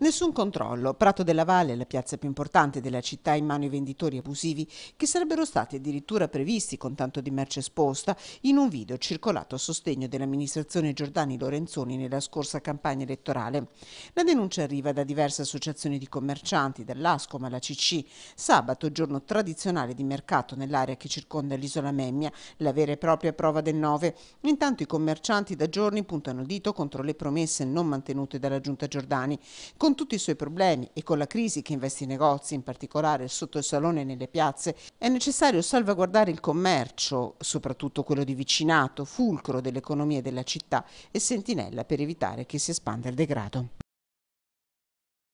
Nessun controllo. Prato della Valle è la piazza più importante della città in mano ai venditori abusivi che sarebbero stati addirittura previsti con tanto di merce esposta in un video circolato a sostegno dell'amministrazione Giordani Lorenzoni nella scorsa campagna elettorale. La denuncia arriva da diverse associazioni di commercianti, dall'ASCOM alla CC. Sabato, giorno tradizionale di mercato nell'area che circonda l'isola Memmia, la vera e propria prova del 9. Intanto i commercianti da giorni puntano il dito contro le promesse non mantenute dalla giunta Giordani. Con con tutti i suoi problemi e con la crisi che investe i negozi, in particolare sotto il salone e nelle piazze, è necessario salvaguardare il commercio, soprattutto quello di vicinato, fulcro dell'economia della città e sentinella per evitare che si espanda il degrado.